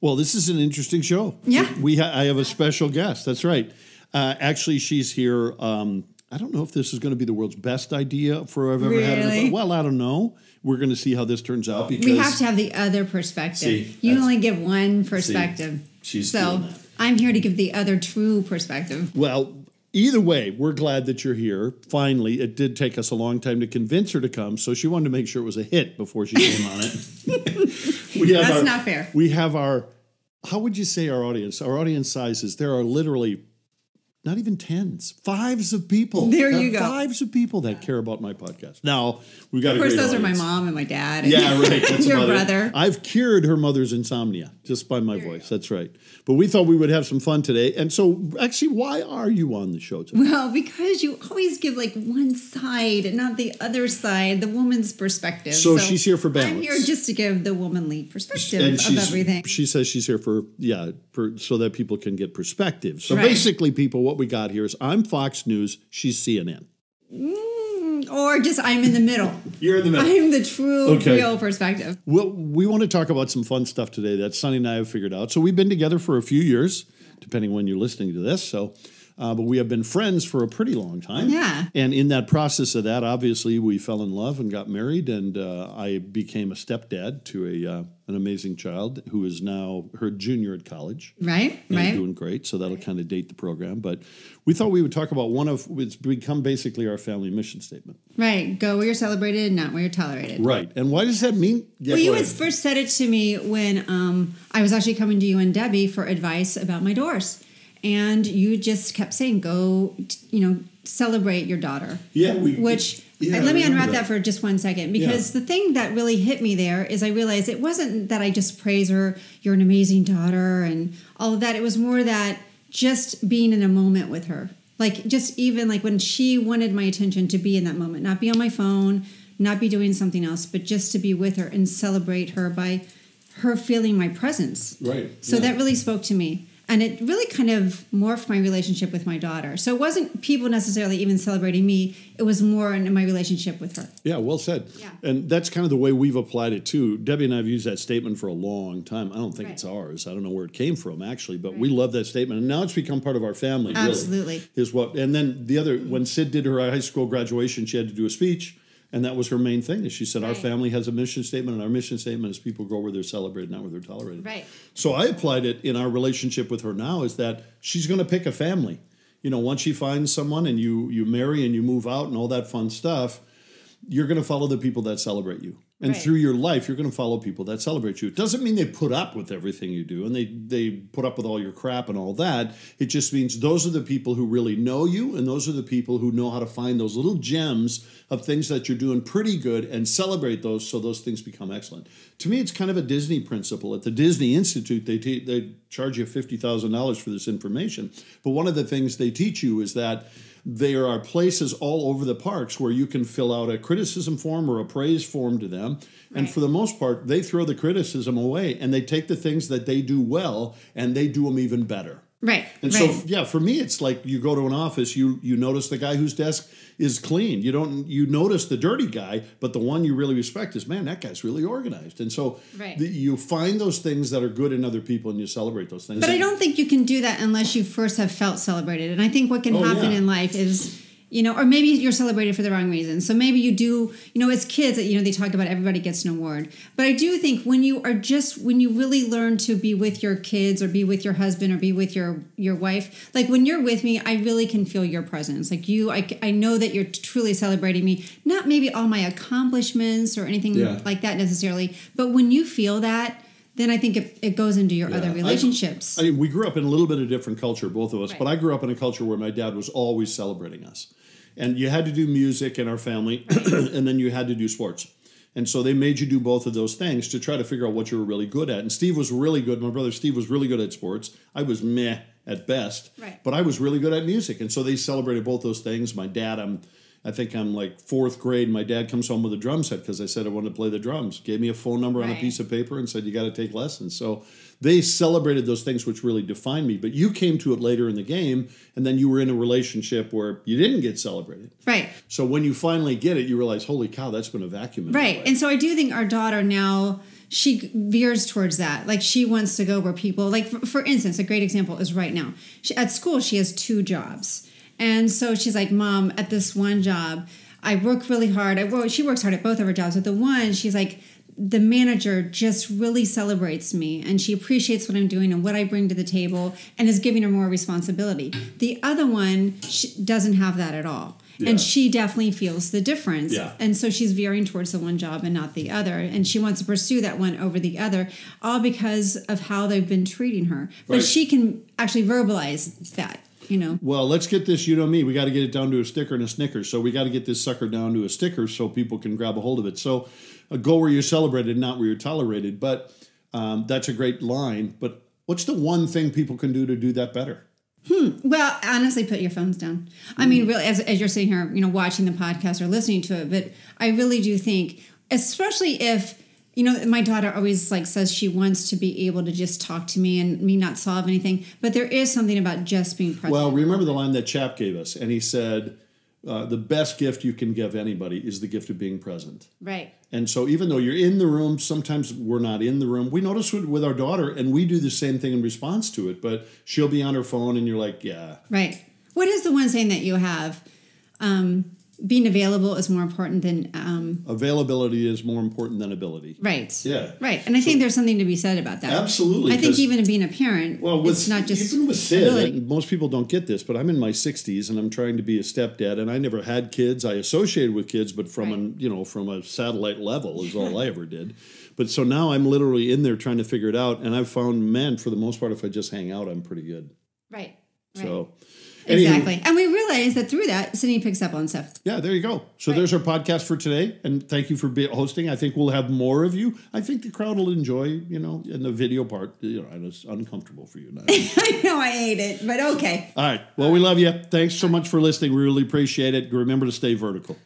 Well, this is an interesting show. Yeah, we ha- I have a special guest. That's right. Uh, actually, she's here. Um, I don't know if this is going to be the world's best idea for I've ever really? had. Well, I don't know. We're going to see how this turns out because we have to have the other perspective. See, you only give one perspective. See, she's so I'm here to give the other true perspective. Well, either way, we're glad that you're here. Finally, it did take us a long time to convince her to come, so she wanted to make sure it was a hit before she came on it. we have That's our, not fair. We have our how would you say our audience? Our audience sizes. there are literally not even tens, fives of people. There, you go. Fives of people that care about my podcast. Now we got. Of course, those audience. are my mom and my dad. And yeah, right. your brother. I've cured her mother's insomnia just by my there voice. That's right. But we thought we would have some fun today, and so actually, why are you on the show today? Well, because you always give like one side, not the other side, the woman's perspective. So, so, she's here for balance. I'm here just to give the womanly perspective and of everything. She says she's here for yeah, for, so that people can get perspective. So right. basically, people what we got here is I'm Fox News, she's CNN. Mm, or just I'm in the middle. You're in the middle. I'm the true, okay. real perspective. Well, we want to talk about some fun stuff today that Sonny and I have figured out. So we've been together for a few years, depending when you're listening to this. So uh, but we have been friends for a pretty long time. Yeah. And in that process of that, obviously, we fell in love and got married, and uh, I became a stepdad to a uh, an amazing child who is now her junior at college. Right. right. Doing great. So that'll kind of date the program, but we thought we would talk about one of it's become basically our family mission statement. Right. Go where you're celebrated, not where you're tolerated. Right. And why does that mean? Yeah, well, you had first said it to me when um, I was actually coming to you and Debbie for advice about my doors and you just kept saying go you know celebrate your daughter yeah we, which yeah, let me unwrap that. that. for just one second because yeah. the thing that really hit me there is i realized it wasn't that i just praise her you're an amazing daughter and all of that it was more that just being in a moment with her like just even like when she wanted my attention to be in that moment not be on my phone not be doing something else but just to be with her and celebrate her by her feeling my presence right so yeah. that really spoke to me and it really kind of morphed my relationship with my daughter. So it wasn't people necessarily even celebrating me; it was more in my relationship with her. Yeah, well said. Yeah. and that's kind of the way we've applied it too. Debbie and I have used that statement for a long time. I don't think right. it's ours. I don't know where it came from actually, but right. we love that statement, and now it's become part of our family. Absolutely really, is what. And then the other when Sid did her high school graduation, she had to do a speech and that was her main thing. Is she said right. our family has a mission statement, and our mission statement is people grow where they're celebrated, not where they're tolerated. Right. So I applied it in our relationship with her now. Is that she's going to pick a family. You know, once she finds someone and you you marry and you move out and all that fun stuff you're going to follow the people that celebrate you. And right. through your life, you're going to follow people that celebrate you. It doesn't mean they put up with everything you do and they, they put up with all your crap and all that. It just means those are the people who really know you and those are the people who know how to find those little gems of things that you're doing pretty good and celebrate those so those things become excellent. To me, it's kind of a Disney principle. At the Disney Institute, they, they charge you $50,000 for this information. But one of the things they teach you is that – there are places all over the parks where you can fill out a criticism form or a praise form to them. And for the most part, they throw the criticism away and they take the things that they do well and they do them even better. Right. And right. so yeah, for me it's like you go to an office, you you notice the guy whose desk is clean. You don't you notice the dirty guy, but the one you really respect is man, that guy's really organized. And so right. the, you find those things that are good in other people and you celebrate those things. But and I don't think you can do that unless you first have felt celebrated. And I think what can oh, happen yeah. in life is you know, or maybe you're celebrated for the wrong reason. So maybe you do, you know, as kids, you know, they talk about everybody gets an award. But I do think when you are just when you really learn to be with your kids or be with your husband or be with your your wife, like when you're with me, I really can feel your presence. Like you, I, I know that you're truly celebrating me. Not maybe all my accomplishments or anything yeah. like that necessarily, but when you feel that then I think it, it goes into your yeah. other relationships. I, I, mean, we grew up in a little bit of different culture, both of us, right. but I grew up in a culture where my dad was always celebrating us and you had to do music in our family, and then you had to do sports. And so they made you do both of those things to try to figure out what you were really good at. And Steve was really good. My brother Steve was really good at sports. I was meh at best. Right. But I was really good at music. And so they celebrated both those things. My dad, I'm I think I'm like fourth grade. My dad comes home with a drum set because I said I wanted to play the drums. Gave me a phone number right. on a piece of paper and said, You got to take lessons. So they celebrated those things which really defined me. But you came to it later in the game, and then you were in a relationship where you didn't get celebrated. Right. So when you finally get it, you realize, Holy cow, that's been a vacuum. right. And so I do think our daughter now. She veers towards that. Like she wants to go where people, like for, for instance, a great example is right now. She, at school, she has two jobs and so she's like, Mom, at this one job, I work really hard. I well, she works hard at both of her jobs, but the one she's like, the manager just really celebrates me and she appreciates what I'm doing and what I bring to the table and is giving her more responsibility. The other one doesn't have that at all. Yeah. And she definitely feels the difference. Yeah. And so she's veering towards the one job and not the other. And she wants to pursue that one over the other, all because of how they've been treating her. Right. But she can actually verbalize that you know. Well, let's get this. You know me. We got to get it down to a sticker and a Snickers. So we got to get this sucker down to a sticker so people can grab a hold of it. So uh, go where you're celebrated, not where you're tolerated. But um, that's a great line. But what's the one thing people can do to do that better? Hmm. Well, honestly, put your phones down. I mean, hmm. really, as, as you're sitting here, you know, watching the podcast or listening to it, but I really do think, especially if you know my daughter always like says she wants to be able to just talk to me and me not solve anything but there is something about just being present well remember the line that chap gave us and he said uh, the best gift you can give anybody is the gift of being present right and so even though you're in the room sometimes we're not in the room we notice with our daughter and we do the same thing in response to it but she'll be on her phone and you're like yeah right what is the one saying that you have um being available is more important than um, availability is more important than ability. Right. Yeah. Right, and I so, think there's something to be said about that. Absolutely. I think even being a parent, well, with, it's not just even with Sid. Most people don't get this, but I'm in my 60s and I'm trying to be a stepdad, and I never had kids. I associated with kids, but from right. you know from a satellite level is all I ever did. But so now I'm literally in there trying to figure it out, and I've found, man, for the most part, if I just hang out, I'm pretty good. Right. right. So. Exactly. Anywho. And we realize that through that, Sydney picks up on stuff. Yeah, there you go. So right. there's our podcast for today. And thank you for hosting. I think we'll have more of you. I think the crowd will enjoy, you know, in the video part. You know, it's uncomfortable for you. Now. I know I hate it, but okay. All right. Well, we love you. Thanks so much for listening. We really appreciate it. Remember to stay vertical.